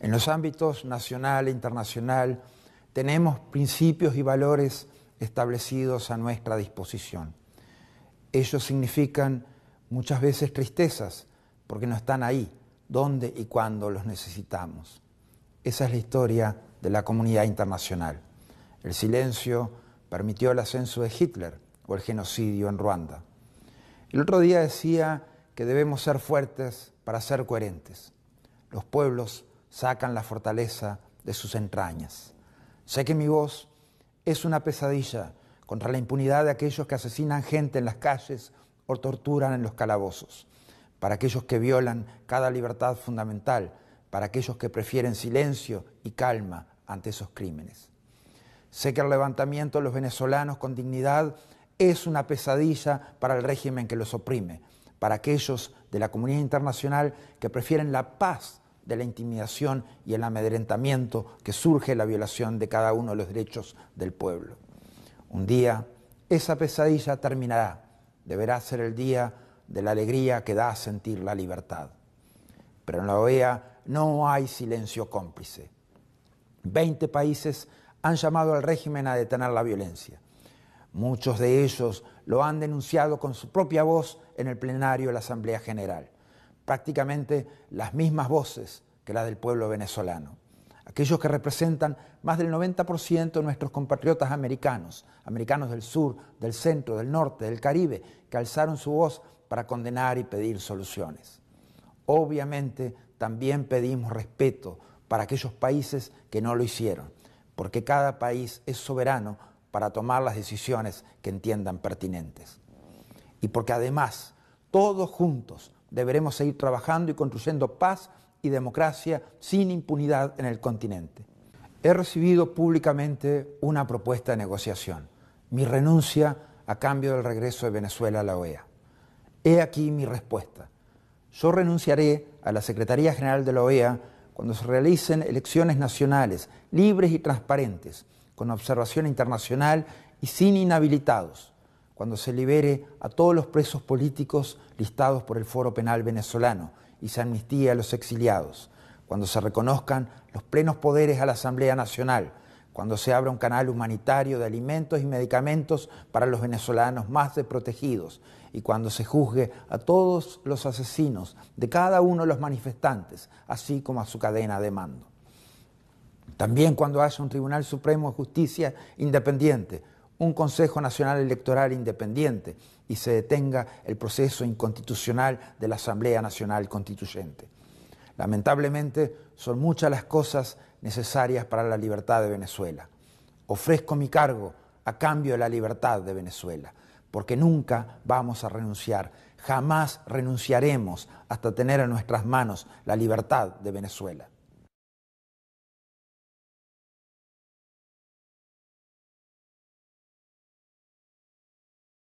En los ámbitos nacional e internacional tenemos principios y valores establecidos a nuestra disposición. Ellos significan muchas veces tristezas, porque no están ahí, donde y cuando los necesitamos. Esa es la historia de la comunidad internacional. El silencio permitió el ascenso de Hitler o el genocidio en Ruanda. El otro día decía que debemos ser fuertes para ser coherentes. Los pueblos sacan la fortaleza de sus entrañas. Sé que mi voz es una pesadilla contra la impunidad de aquellos que asesinan gente en las calles o torturan en los calabozos, para aquellos que violan cada libertad fundamental, para aquellos que prefieren silencio y calma ante esos crímenes. Sé que el levantamiento de los venezolanos con dignidad es una pesadilla para el régimen que los oprime, para aquellos de la comunidad internacional que prefieren la paz de la intimidación y el amedrentamiento que surge la violación de cada uno de los derechos del pueblo. Un día esa pesadilla terminará, deberá ser el día de la alegría que da a sentir la libertad. Pero en la OEA no hay silencio cómplice. Veinte países han llamado al régimen a detener la violencia. Muchos de ellos lo han denunciado con su propia voz en el plenario de la Asamblea General prácticamente las mismas voces que las del pueblo venezolano. Aquellos que representan más del 90% de nuestros compatriotas americanos, americanos del sur, del centro, del norte, del Caribe, que alzaron su voz para condenar y pedir soluciones. Obviamente también pedimos respeto para aquellos países que no lo hicieron, porque cada país es soberano para tomar las decisiones que entiendan pertinentes. Y porque además, todos juntos, Deberemos seguir trabajando y construyendo paz y democracia sin impunidad en el continente. He recibido públicamente una propuesta de negociación, mi renuncia a cambio del regreso de Venezuela a la OEA. He aquí mi respuesta. Yo renunciaré a la Secretaría General de la OEA cuando se realicen elecciones nacionales libres y transparentes, con observación internacional y sin inhabilitados cuando se libere a todos los presos políticos listados por el Foro Penal venezolano y se amnistía a los exiliados, cuando se reconozcan los plenos poderes a la Asamblea Nacional, cuando se abra un canal humanitario de alimentos y medicamentos para los venezolanos más desprotegidos y cuando se juzgue a todos los asesinos de cada uno de los manifestantes, así como a su cadena de mando. También cuando haya un Tribunal Supremo de Justicia independiente, un Consejo Nacional Electoral independiente y se detenga el proceso inconstitucional de la Asamblea Nacional Constituyente. Lamentablemente son muchas las cosas necesarias para la libertad de Venezuela. Ofrezco mi cargo a cambio de la libertad de Venezuela, porque nunca vamos a renunciar, jamás renunciaremos hasta tener en nuestras manos la libertad de Venezuela.